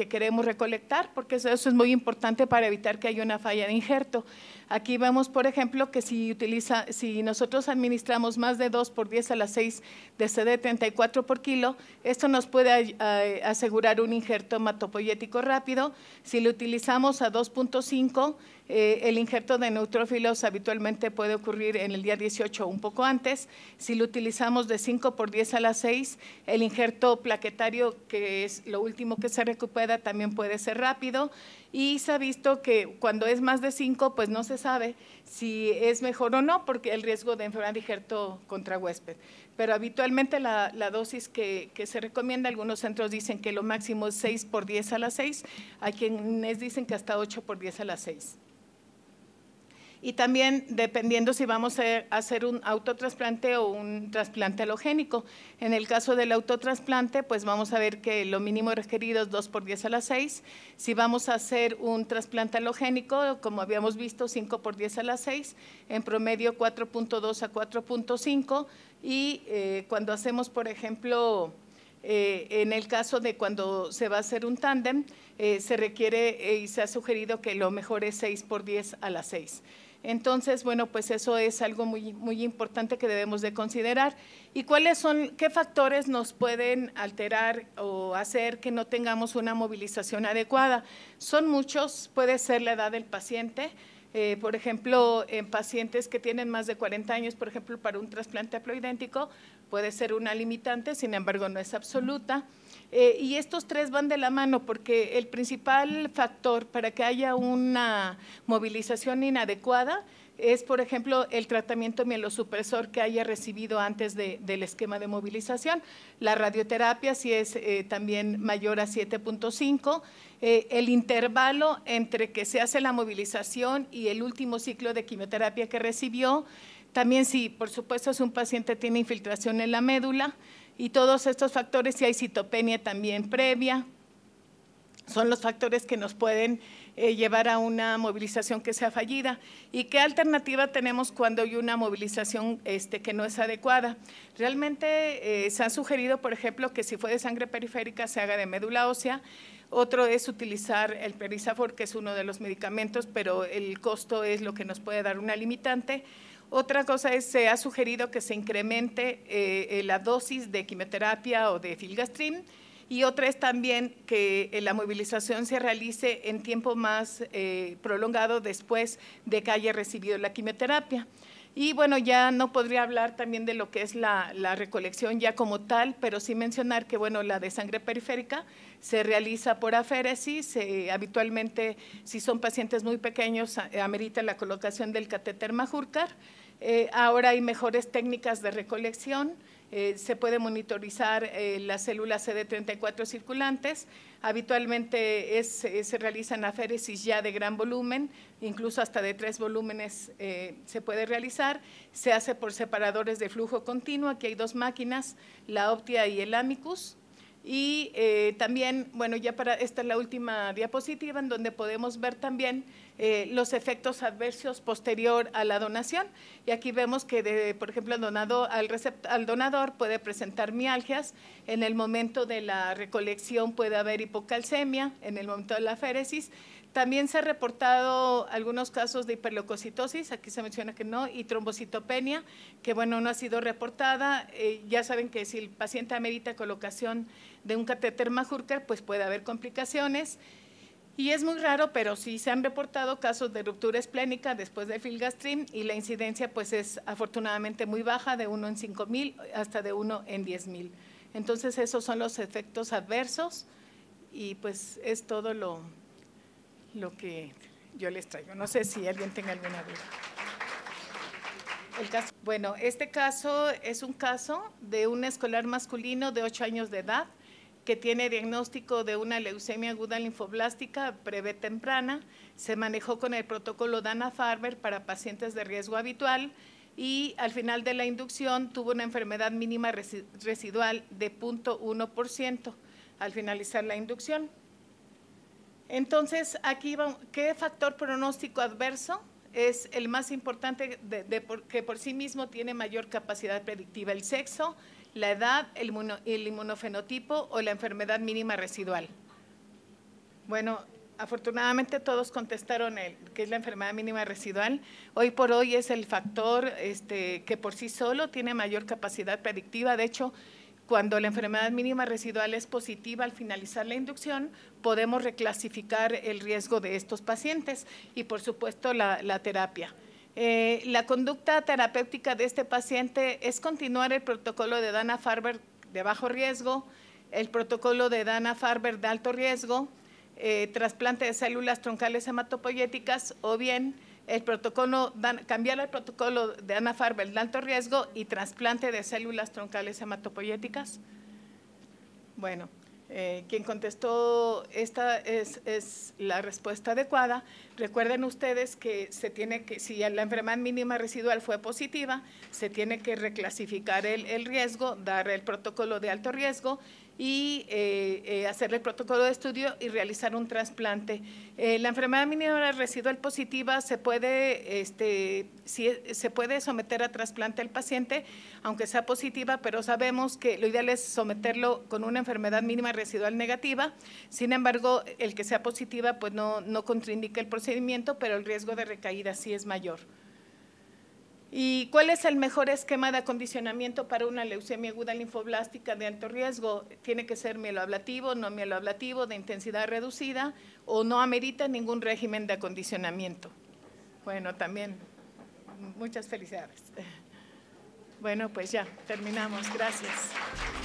que queremos recolectar, porque eso, es muy importante para evitar que haya una falla de injerto. Aquí vemos, por ejemplo, que si, utiliza, si nosotros administramos más de 2 por 10 a la 6 de CD34 por kilo, esto nos puede asegurar un injerto hematopoyético rápido. Si lo utilizamos a 2.5, eh, el injerto de neutrófilos habitualmente puede ocurrir en el día 18 o un poco antes. Si lo utilizamos de 5 por 10 a la 6, el injerto plaquetario, que es lo último que se recupera, también puede ser rápido y se ha visto que cuando es más de 5, pues no se sabe si es mejor o no, porque el riesgo de enfermedad injerto contra huésped. Pero habitualmente la, dosis que, se recomienda, algunos centros dicen que lo máximo es 6 por 10 a las 6, a quienes dicen que hasta 8 por 10 a las 6. Y también dependiendo si vamos a hacer un autotrasplante o un trasplante halogénico. En el caso del autotrasplante, pues vamos a ver que lo mínimo requerido es 2 por 10 a la 6. Si vamos a hacer un trasplante halogénico, como habíamos visto, 5 por 10 a la 6, en promedio 4.2 a 4.5. Y eh, cuando hacemos, por ejemplo, eh, en el caso de cuando se va a hacer un tándem, eh, se requiere y se ha sugerido que lo mejor es 6 por 10 a las 6. Entonces, bueno, pues eso es algo muy, importante que debemos de considerar. ¿Y cuáles son, qué factores nos pueden alterar o hacer que no tengamos una movilización adecuada? Son muchos, puede ser la edad del paciente, eh, por ejemplo, en pacientes que tienen más de 40 años, por ejemplo, para un trasplante aploidéntico puede ser una limitante, sin embargo, no es absoluta. Eh, y estos tres van de la mano porque el principal factor para que haya una movilización inadecuada es, por ejemplo, el tratamiento mielosupresor que haya recibido antes del esquema de movilización. La radioterapia, si es eh, también mayor a 7.5, eh, el intervalo entre que se hace la movilización y el último ciclo de quimioterapia que recibió. También si, por supuesto, es un paciente tiene infiltración en la médula y todos estos factores, si hay citopenia también previa, son los factores que nos pueden eh, llevar a una movilización que sea fallida. ¿Y qué alternativa tenemos cuando hay una movilización este, que no es adecuada? Realmente eh, se ha sugerido, por ejemplo, que si fue de sangre periférica se haga de médula ósea. Otro es utilizar el perisafor, que es uno de los medicamentos, pero el costo es lo que nos puede dar una limitante. Otra cosa es, se ha sugerido que se incremente eh, la dosis de quimioterapia o de filgastrin y otra es también que eh, la movilización se realice en tiempo más eh, prolongado después de que haya recibido la quimioterapia. Y bueno, ya no podría hablar también de lo que es la, recolección ya como tal, pero sí mencionar que bueno, la de sangre periférica se realiza por aféresis, habitualmente si son pacientes muy pequeños amerita la colocación del catéter Majurcar. Eh, ahora hay mejores técnicas de recolección, eh, se puede monitorizar la eh, las células CD34 circulantes. Habitualmente eh, se realizan aféresis ya de gran volumen, incluso hasta de tres volúmenes se puede realizar. Se hace por separadores de flujo continuo, aquí hay dos máquinas, la Optia y el Amicus. Y eh, también, bueno, ya para esta es la última diapositiva en donde podemos ver también eh, los efectos adversos posterior a la donación. Y aquí vemos que, por ejemplo, donado, al, al donador puede presentar mialgias, en el momento de la recolección puede haber hipocalcemia, en el momento de la féresis, también se ha reportado algunos casos de hiperleucocitosis, aquí se menciona que no, y trombocitopenia, que bueno, no ha sido reportada. Eh, ya saben que si el paciente amerita colocación de un catéter Majurker, pues puede haber complicaciones. Y es muy raro, pero sí se han reportado casos de ruptura esplénica después de filgastrim y la incidencia pues es afortunadamente muy baja, de 1 en 5 mil hasta de 1 en 10 mil. Entonces esos son los efectos adversos y pues es todo lo, lo que yo les traigo. No sé si alguien tenga alguna duda. El caso, bueno, este caso es un caso de un escolar masculino de 8 años de edad que tiene diagnóstico de una leucemia aguda linfoblástica breve temprana. Se manejó con el protocolo Dana-Farber para pacientes de riesgo habitual y al final de la inducción tuvo una enfermedad mínima residual de 0.1% al finalizar la inducción. Entonces, aquí ¿qué factor pronóstico adverso es el más importante que por sí mismo tiene mayor capacidad predictiva? El sexo, la edad, el, inmunofenotipo o la enfermedad mínima residual. Bueno, afortunadamente todos contestaron el, que es la enfermedad mínima residual. Hoy por hoy es el factor este, que por sí solo tiene mayor capacidad predictiva. De hecho, cuando la enfermedad mínima residual es positiva al finalizar la inducción, podemos reclasificar el riesgo de estos pacientes y, por supuesto, la, terapia. Eh, la conducta terapéutica de este paciente es continuar el protocolo de Dana-Farber de bajo riesgo, el protocolo de Dana-Farber de alto riesgo, eh, trasplante de células troncales hematopoyéticas o bien el protocolo, cambiar el protocolo de Ana Farber de alto riesgo y trasplante de células troncales hematopoyéticas? Bueno, eh, quien contestó esta es, la respuesta adecuada. Recuerden ustedes que se tiene que, si la enfermedad mínima residual fue positiva, se tiene que reclasificar el riesgo, dar el protocolo de alto riesgo y eh, eh, hacerle el protocolo de estudio y realizar un trasplante. Eh, la enfermedad mínima residual positiva se puede, este, se puede someter a trasplante al paciente, aunque sea positiva, pero sabemos que lo ideal es someterlo con una enfermedad mínima residual negativa. Sin embargo, el que sea positiva pues no, no contraindica el procedimiento, pero el riesgo de recaída sí es mayor. ¿Y cuál es el mejor esquema de acondicionamiento para una leucemia aguda linfoblástica de alto riesgo? Tiene que ser mieloablativo, no mieloablativo, de intensidad reducida o no amerita ningún régimen de acondicionamiento. Bueno, también muchas felicidades. Bueno, pues ya, terminamos. Gracias.